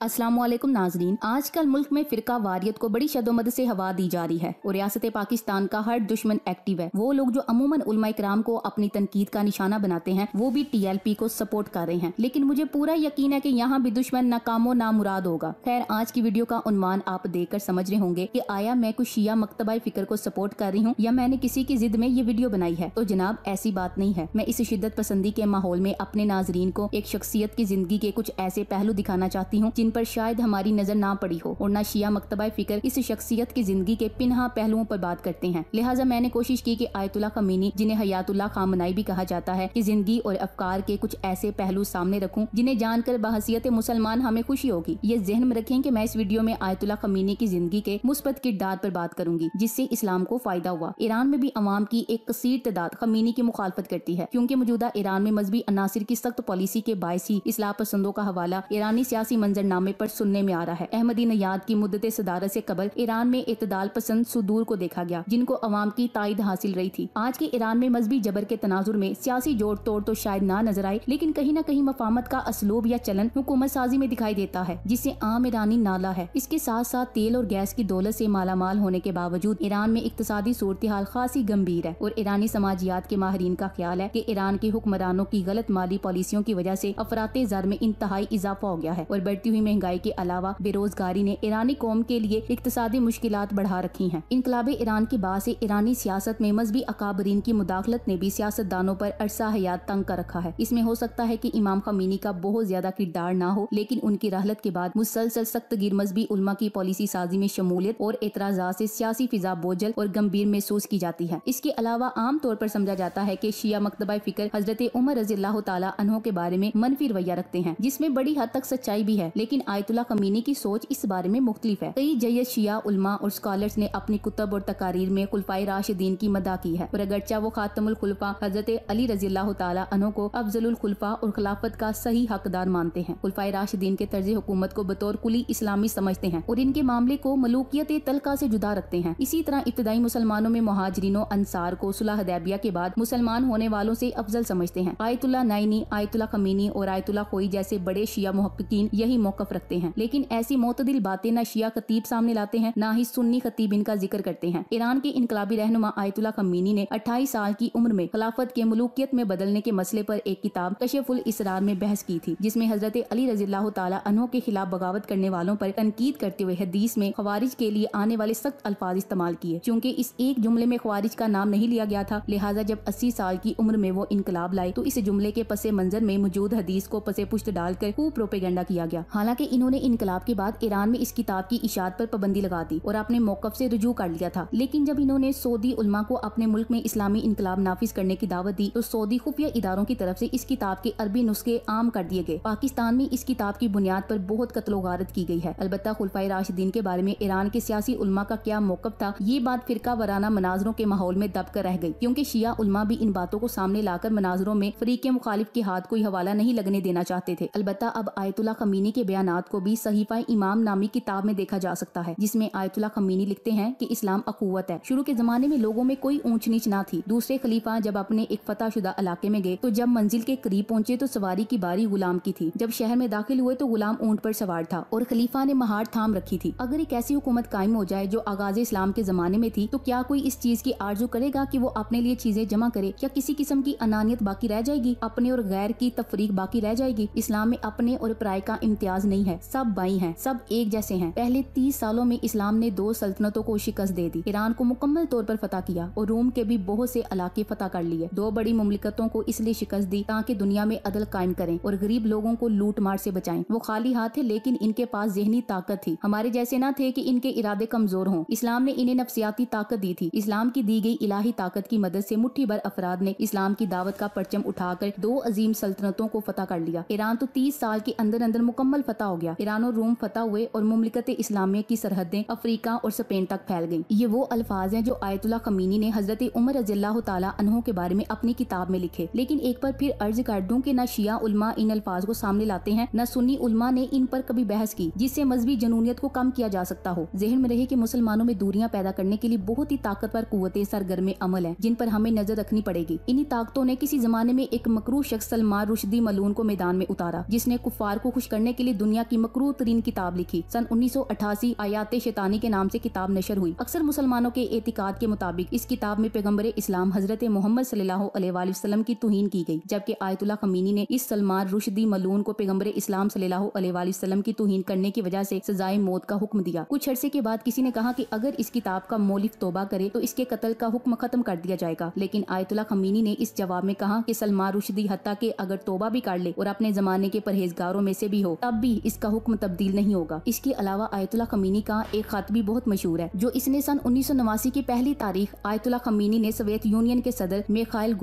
असलम नाजरीन आज कल मुल्क में फिरका वारियत को बड़ी शदोमद से हवा दी जा रही है और रियासत पाकिस्तान का हर दुश्मन एक्टिव है वो लोग जो अमूमन उलमा कराम को अपनी तनकीद का निशाना बनाते हैं वो भी टी एल पी को सपोर्ट कर रहे हैं लेकिन मुझे पूरा यकीन है की यहाँ भी दुश्मन नाकामो ना मुराद होगा खैर आज की वीडियो का उन्मान आप देख कर समझ रहे होंगे की आया मैं कुछ शिया मकतबा फिक्र को सपोर्ट कर रही हूँ या मैंने किसी की जिद में ये वीडियो बनाई है तो जनाब ऐसी बात नहीं है मैं इस शिदत पसंदी के माहौल में अपने नाजरीन को एक शख्सियत की जिंदगी के कुछ ऐसे पहलू दिखाना चाहती हूँ जिन पर शायद हमारी नजर ना पड़ी हो और न शिया मकतबा फिक्र इस शख्सियत की जिंदगी के पिनहा पहलुओं पर बात करते हैं लिहाजा मैंने कोशिश की कि आयतुल्ला खमीनी जिन्हें हयातुल्ला खामनाई भी कहा जाता है की जिंदगी और अफकार के कुछ ऐसे पहलू सामने रखूँ जिन्हें जानकर बहसीत मुसलमान हमें खुशी होगी ये जहन में रखें की मैं इस वीडियो में आयतुल्ला खमीनी की जिंदगी के मुस्बत किरदार पर बात करूंगी जिससे इस्लाम को फायदा हुआ ईरान में भी अवाम की एक कसीर तदाद खमीनी की मुखालफत करती है क्योंकि मौजूदा ईरान में मजहबी अनासर की सख्त पॉलिसी के ही इस्लाह पसंदों का हवाला ईरानी सियासी न नामे पर सुनने में आ रहा है अहमदी नयाद की मुद्दत सदारत से कबल ईरान में इतदाल पसंद सुदूर को देखा गया जिनको अवाम की तायद हासिल रही थी आज के ईरान में मजहबी जबर के तनाजुर में सियासी जोड़ तोड़ तो शायद ना नजर आए लेकिन कहीं न कहीं मफामत का असलूब या चलन हुकूमत साजी में दिखाई देता है जिससे आम ईरानी नाला है इसके साथ साथ तेल और गैस की दौलत ऐसी मालामाल होने के बावजूद ईरान में इकतदी सूरत हाल खासी गंभीर है और ईरानी समाजियात के माहरीन का ख्याल है की ईरान के हुक्मरानों की गलत माली पॉलिसियों की वजह ऐसी अफराते जर में इंतहाई इजाफा हो गया है और बढ़ती हुई महंगाई के अलावा बेरोजगारी ने ईरानी कौम के लिए इकतदी मुश्किल बढ़ा रखी है इनकलाब ईरान के बाद ऐसी ईरानी सियासत में मजहबी अकाबरीन की मुदाखलत ने भी सियासतदानों आरोप अरसा हयात तंग कर रखा है इसमें हो सकता है की इमाम खमीनी का बहुत ज्यादा किरदार न हो लेकिन उनकी रहलत के बाद मुसलसल सख्त गिर मजहबी उलमा की पॉलिसी साजी में शमूलियत और एतराजा ऐसी सियासी फिजा बोझल और गंभीर महसूस की जाती है इसके अलावा आम तौर पर समझा जाता है कि शिया मकतबा फिक्र हजरत उमर रजी अल्लाह के बारे में मनफी रवैया रखते हैं जिसमें बड़ी हद तक सच्चाई भी है लेकिन लेकिन आयतुल्ला कमीनी की सोच इस बारे में मुख्तलिफ है कई जय शिया उलमा और स्कॉलर्स ने अपनी कुतब और तकारीर में खुलफाई राशिदीन की मदा की है और अगरचा वो खातमुल खुलफा हजरत अली रजी तहों को अफजल खुल्फा और खिलाफत का सही हकदार मानते हैं खुलफाई राशिदीन के तर्ज हुकूमत को बतौर कुली इस्लामी समझते हैं और इनके मामले को मलूकियत तलका से जुदा रखते हैं इसी तरह इब्तदाई मुसलमानों में महाजरीनों अंसार को सुलह के बाद मुसलमान होने वालों से अफजल समझते हैं आयतुल्ला नाइनी आयतुल्ला कमीनी और आयतुल्ला खोई जैसे बड़े शिया महक्कीन यही मौका खौफ रखते हैं लेकिन ऐसी मोतदिल बातें न शिया खतीब सामने लाते हैं न ही सुन्नी खतीब इनका जिक्र करते हैं ईरान के इनकलाबी रहनुमा आयतुल्ला खमीनी ने अट्ठाईस साल की उम्र में खिलाफत के मलूकियत में बदलने के मसले पर एक किताब कशफुल इसरार में बहस की थी जिसमें हजरत अली तला अनु के खिलाफ बगावत करने वालों पर तनकीद करते हुए हदीस में खवारिज के लिए आने वाले सख्त अल्फाज इस्तेमाल किए क्योंकि इस एक जुमले में खवारिज का नाम नहीं लिया गया था लिहाजा जब अस्सी साल की उम्र में वो इनकलाब लाए तो इस जुमले के पसे मंजर में मौजूद हदीस को पसे पुष्ट डालकर खूब प्रोपेगेंडा किया गया हालांकि हालांकि इन्होंने इनकलाब के बाद ईरान में इस किताब की इशात पर पाबंदी लगा दी और अपने मौकफ से रजू कर लिया था लेकिन जब इन्होंने सऊदी उलमा को अपने मुल्क में इस्लामी इनकलाब नाफिज करने की दावत दी तो सऊदी खुफिया इदारों की तरफ से इस किताब के अरबी नुस्खे आम कर दिए गए पाकिस्तान में इस किताब की बुनियाद पर बहुत कतलो गारत की गई है अलबत्ता खुलफाई राशिदीन के बारे में ईरान के सियासी उलमा का क्या मौकफ था ये बात फिरका वराना मनाजरों के माहौल में दबकर रह गई क्योंकि शिया उलमा भी इन बातों को सामने लाकर मनाजरों में फरीक मुखालिफ के हाथ कोई हवाला नहीं लगने देना चाहते थे अलबत्ता अब आयतुल्ला खमीनी के बयान अनात को भी सहीफा इमाम नामी किताब में देखा जा सकता है जिसमें आयतुल्ला खमीनी लिखते हैं कि इस्लाम अकूवत है शुरू के जमाने में लोगों में कोई ऊंच नीच ना थी दूसरे खलीफा जब अपने एक फताशुदा इलाके में गए तो जब मंजिल के करीब पहुंचे तो सवारी की बारी गुलाम की थी जब शहर में दाखिल हुए तो गुलाम ऊंट पर सवार था और खलीफा ने महार थाम रखी थी अगर एक ऐसी हुकूमत कायम हो जाए जो आगाज इस्लाम के जमाने में थी तो क्या कोई इस चीज की आरजू करेगा की वो अपने लिए चीजें जमा करे क्या किसी किस्म की अनानियत बाकी रह जाएगी अपने और गैर की तफरीक बाकी रह जाएगी इस्लाम में अपने और प्राय का इम्तियाज नहीं है सब बाई हैं सब एक जैसे हैं पहले तीस सालों में इस्लाम ने दो सल्तनतों को शिकस्त दे दी ईरान को मुकम्मल तौर पर फतह किया और रोम के भी बहुत से इलाके फतह कर लिए दो बड़ी ममलिकतों को इसलिए शिकस्त दी ताकि दुनिया में अदल कायम करें और गरीब लोगों को लूट मार से बचाए वो खाली हाथ थे लेकिन इनके पास जहनी ताकत थी हमारे जैसे न थे की इनके इरादे कमजोर हों इस्लाम ने इन्हें नफसियाती ताकत दी थी इस्लाम की दी गई इलाही ताकत की मदद ऐसी मुठ्ठी भर अफराद ने इस्लाम की दावत का परचम उठाकर दो अजीम सल्तनतों को फतह कर लिया ईरान तो तीस साल के अंदर अंदर मुकम्मल फतह फतह हो गया ईरान और रोम फतह हुए और मुमलिकत इस्लामिया की सरहदें अफ्रीका और स्पेन तक फैल गयी ये वो अल्फाज हैं जो आयतुल्ला खमीनी ने हजरत उमर रजील्ला के बारे में अपनी किताब में लिखे लेकिन एक बार फिर अर्ज कर दूँ की न शिया उलमा इन अल्फाज को सामने लाते हैं न सुन्नी उलमा ने इन पर कभी बहस की जिससे मजहबी जनूनियत को कम किया जा सकता हो जहन में रहे की मुसलमानों में दूरियाँ पैदा करने के लिए बहुत ही ताकतवर कुतें सरगर्म अमल है जिन पर हमें नजर रखनी पड़ेगी इन्हीं ताकतों ने किसी जमाने में एक मकरू शख्स सलमान रुशदी मलून को मैदान में उतारा जिसने कुफार को खुश करने के लिए दुनिया की मकरू तरीन किताब लिखी सन उन्नीस सौ अठासी आयात शैतानी के नाम से किताब नशर हुई अक्सर मुसलमानों के एतिकाद के मुताबिक इस किताब में पैगम्बर इस्लाम हजरत मोहम्मद सल्लाम की तुहन की गई जबकि आयतुल्ला खमीनी ने इस सलमान रुशदी मलून को पैगम्बर इस्लाम सल्लाम की तुहन करने की वजह ऐसी सजाए मौत का हुक्म दिया कुछ अरसे के बाद किसी ने कहा की अगर इस किताब का मौलिक तोबा करे तो इसके कत्ल का हुक्म खत्म कर दिया जाएगा लेकिन आयतुल्ला खमीनी ने इस जवाब में कहा की सलमान रुशदी हत्या के अगर तोबा भी कर ले और अपने जमाने के परहेजगारों में से भी हो तब भी भी इसका हुक्म तब्दील नहीं होगा इसके अलावा आयतुल्ला खमीनी का एक खत भी बहुत मशहूर है जो इसने सन उन्नीस की पहली तारीख आयतुल्ला खमीनी ने सोवियत यूनियन के सदर मेखाइल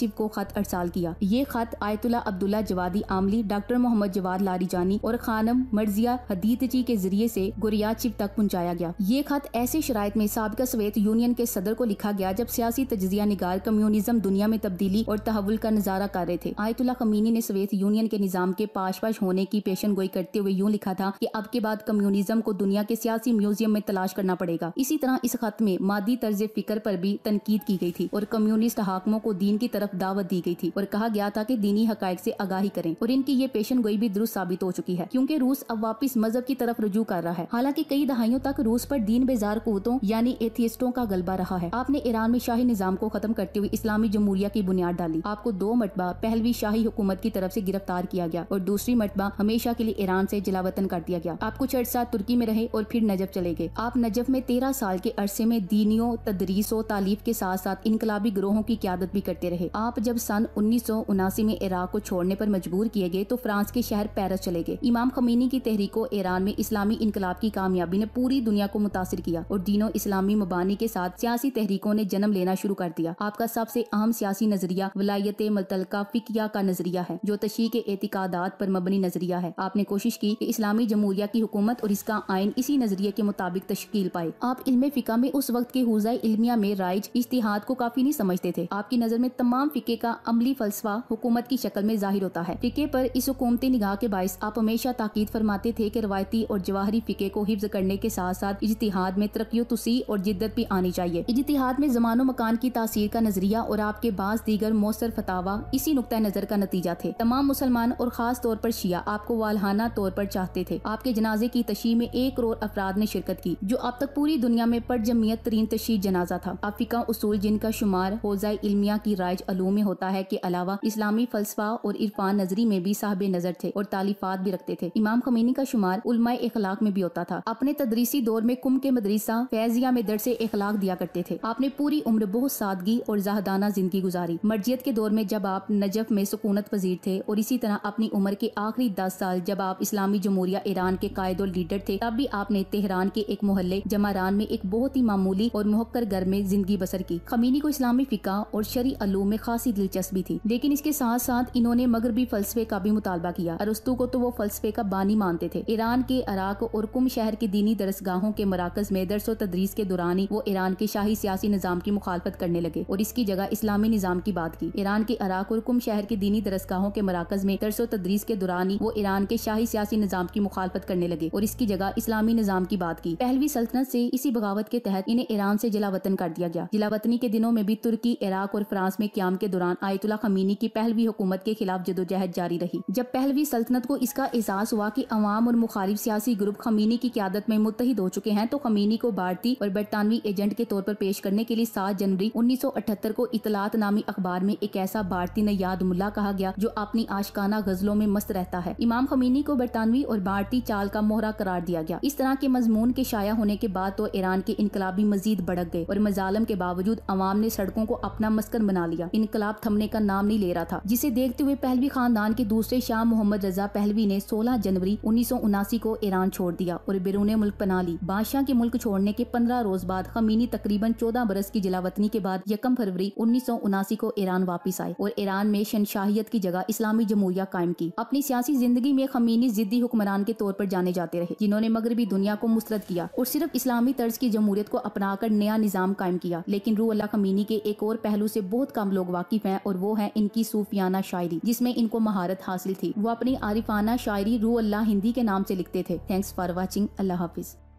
शिव को खत अड़साल किया ये खत Ayatollah Abdullah Javadi Amoli doctor Mohammad Javad Jani और खानम मर्जिया हदीत जी के जरिए ऐसी गुरिया शिव तक पहुँचाया गया ये खत ऐसे शराय में सबका सोवियत यूनियन के सदर को लिखा गया जब सियासी तजिया निगार कम्युनिज्म दुनिया में तब्दीली और तहवल का नजारा कर रहे थे आयतुल्ला खमीनी ने सोवियत यूनियन के निजाम के पाश पाश होने की पेशन गोई कर करते हुए यूँ लिखा था कि अब के बाद कम्युनिज्म को दुनिया के सियासी म्यूजियम में तलाश करना पड़ेगा इसी तरह इस खत में मादी तर्ज फिक्र पर भी तनकीद की गई थी और कम्युनिस्ट हाकमों को दीन की तरफ दावत दी गई थी और कहा गया था की दीनी हक से आगाही करें और इनकी ये पेशन गोई भी दुरुस्त साबित हो चुकी है क्यूँकी रूस अब वापिस मजहब की तरफ रुजू कर रहा है हालांकि कई दहाइयों तक रूस पर दीन बेजार कुतों यानी एथियस्टों का गलबा रहा है आपने ईरान में शाही निजाम को खत्म करते हुए इस्लामी जमहूरिया की बुनियाद डाली आपको दो मरतबा पहलवी शाही हुकूमत की तरफ ऐसी गिरफ्तार किया गया और दूसरी मरतबा हमेशा के लिए ईरान से जिला वतन कर दिया गया आप कुछ अर्सा तुर्की में रहे और फिर नजब चले गए आप नजब में तेरह साल के अरसे में दीनियों तदरीसो तालीफ के साथ साथ इनकलाबी ग्रोहों की क्यादत भी करते रहे आप जब सन उन्नीस में इराक को छोड़ने पर मजबूर किए गए तो फ्रांस के शहर पेरिस चले गए इमाम खमीनी की तहरीकों ईरान में इस्लामी इनकलाब की कामयाबी ने पूरी दुनिया को मुतासर किया और दिनों इस्लामी मबानी के साथ सियासी तहरीकों ने जन्म लेना शुरू कर दिया आपका सबसे अहम सियासी नजरिया वलायत मलतलका फिकिया का नजरिया है जो तशी के एतिकादात पर मबनी नजरिया है आपने कोशिश कोशिश की कि इस्लामी जमहूरिया की हुकूमत और इसका आयन इसी नजरिए के मुताबिक तश्कील पाए आप इल्म फ़िका में उस वक्त के हुजा इल्मिया में राइज इश्तिहाद को काफ़ी नहीं समझते थे आपकी नज़र में तमाम फ़िके का अमली फलसफा हुकूमत की शक्ल में जाहिर होता है फ़िके पर इस हुकूमती निगाह के बायस आप हमेशा ताकीद फरमाते थे की रवायती और जवाहरी फ़िके को हिफ्ज करने के साथ साथ इजतहाद में तरक्की तुसी और जिद्दत भी आनी चाहिए इजतिहाद में जमानो मकान की तासीर का नजरिया और आपके बाद दीगर मौसर फतावा इसी नुक़ नज़र का नतीजा थे तमाम मुसलमान और खास तौर पर शिया आपको वालहाना तौर पर चाहते थे आपके जनाजे की तशी में एक करोड़ अफराद ने शिरकत की जो अब तक पूरी दुनिया में पर जमीयत तरीन तशी जनाजा था अफ्रीका उसूल जिनका शुमार होजा इलमिया की राइज अलू में होता है के अलावा इस्लामी फलसफा और इरफान नजरी में भी साहब नजर थे और तालीफात भी रखते थे इमाम खमीनी का शुमार उलमा इखलाक में भी होता था अपने तदरीसी दौर में कुम के मदरसा फैजिया में से इखलाक दिया करते थे आपने पूरी उम्र बहुत सादगी और जहादाना जिंदगी गुजारी मर्जियत के दौर में जब आप नजफ में सुकूनत पजीर थे और इसी तरह अपनी उम्र के आखिरी दस साल जब आप इस्लामी जमहूरिया ईरान के कायद और लीडर थे तब भी आपने तेहरान के एक मोहल्ले जमारान में एक बहुत ही मामूली और मुहक्कर घर में जिंदगी बसर की खमीनी को इस्लामी फिका और शरी अलू में खासी दिलचस्पी थी लेकिन इसके साथ साथ इन्होंने मगरबी फलसफे का भी मुतालबा किया अरस्तु को तो वो फलसफे का बानी मानते थे ईरान के अराक और कुम शहर के दीनी दरसगाहों के मराकज में दरस और तदरीस के दौरान ही वो ईरान के शाही सियासी निज़ाम की मुखालफत करने लगे और इसकी जगह इस्लामी निज़ाम की बात की ईरान के अराक और कुम शहर के दीनी दरसगाहों के मराकज में दरस तदरीस के दौरान ही वो ईरान के शाही शाही सियासी निज़ाम की मुखालफत करने लगे और इसकी जगह इस्लामी निज़ाम की बात की पहलवी सल्तनत से इसी बगावत के तहत इन्हें ईरान से जिला वतन कर दिया गया जिला वतनी के दिनों में भी तुर्की इराक और फ्रांस में क्याम के दौरान आयतुल्ला खमीनी की पहलवी हुकूमत के खिलाफ जदोजहद जारी रही जब पहलवी सल्तनत को इसका एहसास हुआ की अवाम और मुखालिफ सियासी ग्रुप खमीनी की क्यादत में मुतहद हो चुके हैं तो खमीनी को भारतीय और बरतानवी एजेंट के तौर पर पेश करने के लिए सात जनवरी उन्नीस सौ अठहत्तर को इतलात नामी अखबार में एक ऐसा भारतीय नयाद मुल्ला कहा गया जो अपनी आशकाना गजलों में मस्त रहता है इमाम खमीनी को बरतानवी और भारतीय चाल का मोहरा करार दिया गया इस तरह के मजमून के शाया होने के बाद तो ईरान के इनकलाबी मजीद भड़क गए और मजालम के बावजूद अवाम ने सड़कों को अपना मस्कन बना लिया इनकलाब थमने का नाम नहीं ले रहा था जिसे देखते हुए पहलवी खानदान के दूसरे शाह मोहम्मद रजा पहलवी ने सोलह जनवरी उन्नीस को ईरान छोड़ दिया और बिरूने मुल्क बना ली बादशाह के मुल्क छोड़ने के पंद्रह रोज बाद खमीनी तकरीबन चौदह बरस की जिलावतनी के बाद यकम फरवरी उन्नीस को ईरान वापस आए और ईरान में शनशाहियत की जगह इस्लामी जमहूरिया कायम की अपनी सियासी जिंदगी में खमीनी चीनी जिद्दी हुक्मरान के तौर पर जाने जाते रहे जिन्होंने मगरबी दुनिया को मुस्तरद किया और सिर्फ इस्लामी तर्ज की जमहूरियत को अपनाकर नया निज़ाम कायम किया लेकिन रू अल्लाह कमीनी के एक और पहलू से बहुत कम लोग वाकिफ हैं और वो है इनकी सूफियाना शायरी जिसमें इनको महारत हासिल थी वो अपनी आरिफाना शायरी रू अल्लाह हिंदी के नाम से लिखते थे थैंक्स फॉर वॉचिंग अल्लाह हाफिज़